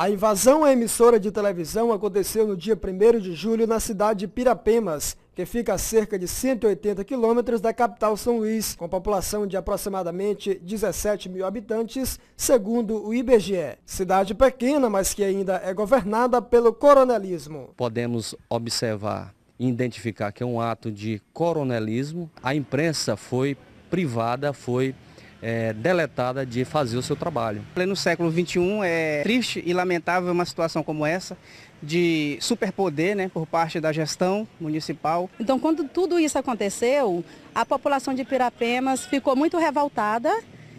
A invasão à emissora de televisão aconteceu no dia 1 de julho na cidade de Pirapemas, que fica a cerca de 180 quilômetros da capital São Luís, com população de aproximadamente 17 mil habitantes, segundo o IBGE. Cidade pequena, mas que ainda é governada pelo coronelismo. Podemos observar e identificar que é um ato de coronelismo. A imprensa foi privada, foi é, deletada de fazer o seu trabalho. No século XXI é triste e lamentável uma situação como essa, de superpoder né, por parte da gestão municipal. Então, quando tudo isso aconteceu, a população de Pirapemas ficou muito revoltada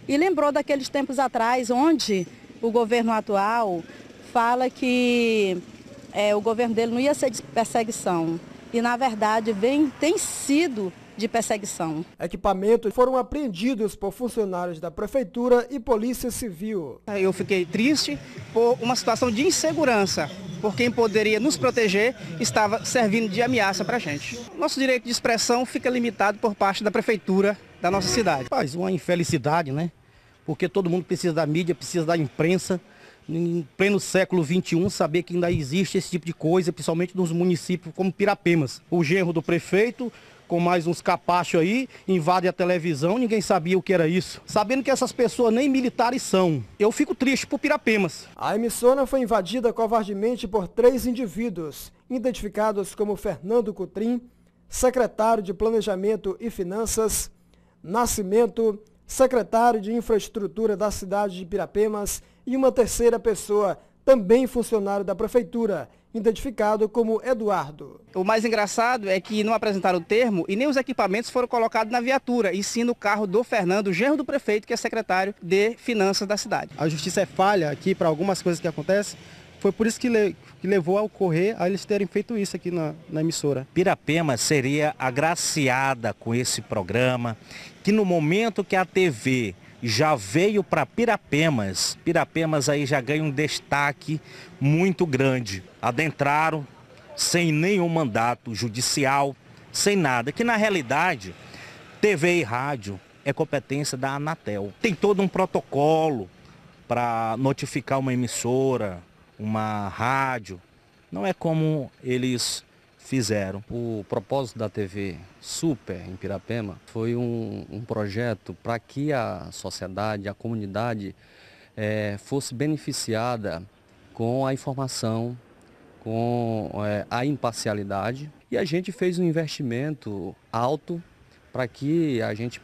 e lembrou daqueles tempos atrás, onde o governo atual fala que é, o governo dele não ia ser de perseguição. E, na verdade, vem, tem sido de perseguição. Equipamentos foram apreendidos por funcionários da Prefeitura e Polícia Civil. Eu fiquei triste por uma situação de insegurança, por quem poderia nos proteger estava servindo de ameaça para a gente. Nosso direito de expressão fica limitado por parte da Prefeitura da nossa cidade. Faz uma infelicidade, né? Porque todo mundo precisa da mídia, precisa da imprensa, em pleno século XXI, saber que ainda existe esse tipo de coisa, principalmente nos municípios como Pirapemas. O genro do prefeito, com mais uns capachos aí, invade a televisão, ninguém sabia o que era isso. Sabendo que essas pessoas nem militares são, eu fico triste por Pirapemas. A emissora foi invadida covardemente por três indivíduos, identificados como Fernando Cutrim, secretário de Planejamento e Finanças, Nascimento, secretário de Infraestrutura da cidade de Pirapemas e uma terceira pessoa, também funcionário da prefeitura, identificado como Eduardo. O mais engraçado é que não apresentaram o termo e nem os equipamentos foram colocados na viatura, e sim no carro do Fernando, genro do prefeito, que é secretário de Finanças da cidade. A justiça é falha aqui para algumas coisas que acontecem. Foi por isso que, le, que levou a ocorrer a eles terem feito isso aqui na, na emissora. Pirapema seria agraciada com esse programa, que no momento que a TV já veio para Pirapemas. Pirapemas aí já ganha um destaque muito grande. Adentraram sem nenhum mandato judicial, sem nada, que na realidade TV e rádio é competência da Anatel. Tem todo um protocolo para notificar uma emissora, uma rádio. Não é como eles fizeram. O propósito da TV Super em Pirapema foi um, um projeto para que a sociedade, a comunidade é, fosse beneficiada com a informação, com é, a imparcialidade. E a gente fez um investimento alto para que a gente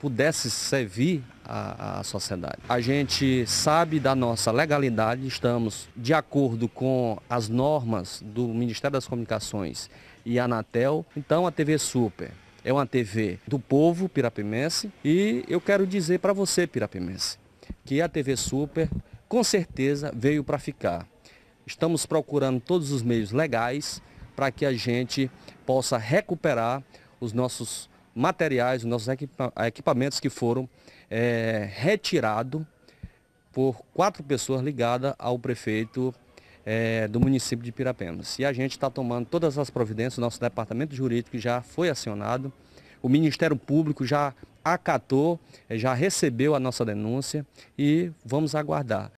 pudesse servir a, a, sociedade. A gente sabe da nossa legalidade, estamos de acordo com as normas do Ministério das Comunicações e Anatel. Então a TV Super é uma TV do povo pirapimense e eu quero dizer para você, pirapimense, que a TV Super com certeza veio para ficar. Estamos procurando todos os meios legais para que a gente possa recuperar os nossos materiais, nossos equipamentos que foram é, retirados por quatro pessoas ligadas ao prefeito é, do município de Pirapenas. E a gente está tomando todas as providências, nosso departamento jurídico já foi acionado, o Ministério Público já acatou, é, já recebeu a nossa denúncia e vamos aguardar.